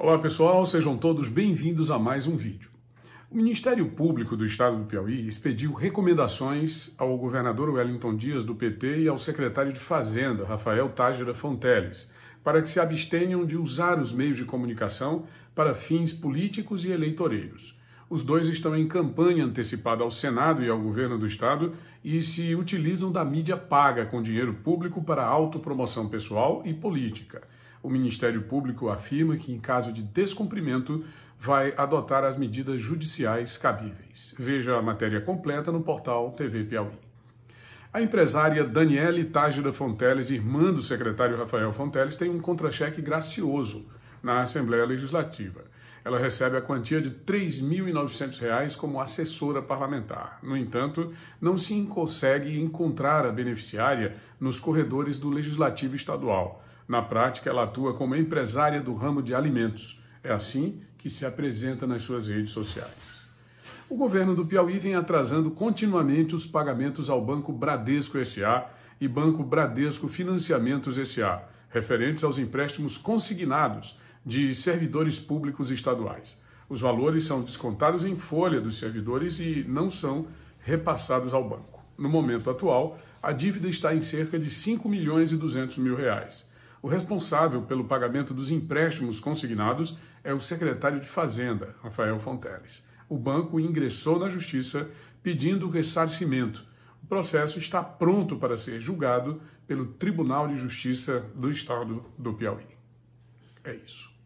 Olá pessoal, sejam todos bem-vindos a mais um vídeo. O Ministério Público do Estado do Piauí expediu recomendações ao governador Wellington Dias do PT e ao secretário de Fazenda, Rafael Tágira Fonteles, para que se abstenham de usar os meios de comunicação para fins políticos e eleitoreiros. Os dois estão em campanha antecipada ao Senado e ao governo do Estado e se utilizam da mídia paga com dinheiro público para autopromoção pessoal e política. O Ministério Público afirma que, em caso de descumprimento, vai adotar as medidas judiciais cabíveis. Veja a matéria completa no portal TV Piauí. A empresária Daniele Tágira Fonteles, irmã do secretário Rafael Fonteles, tem um contra-cheque gracioso na Assembleia Legislativa. Ela recebe a quantia de R$ 3.900 como assessora parlamentar. No entanto, não se consegue encontrar a beneficiária nos corredores do Legislativo Estadual. Na prática, ela atua como empresária do ramo de alimentos. É assim que se apresenta nas suas redes sociais. O governo do Piauí vem atrasando continuamente os pagamentos ao Banco Bradesco S.A. e Banco Bradesco Financiamentos S.A., referentes aos empréstimos consignados de servidores públicos estaduais. Os valores são descontados em folha dos servidores e não são repassados ao banco. No momento atual, a dívida está em cerca de 5 milhões e 200 mil reais. O responsável pelo pagamento dos empréstimos consignados é o secretário de Fazenda, Rafael Fonteles. O banco ingressou na justiça pedindo ressarcimento. O processo está pronto para ser julgado pelo Tribunal de Justiça do Estado do Piauí. É isso.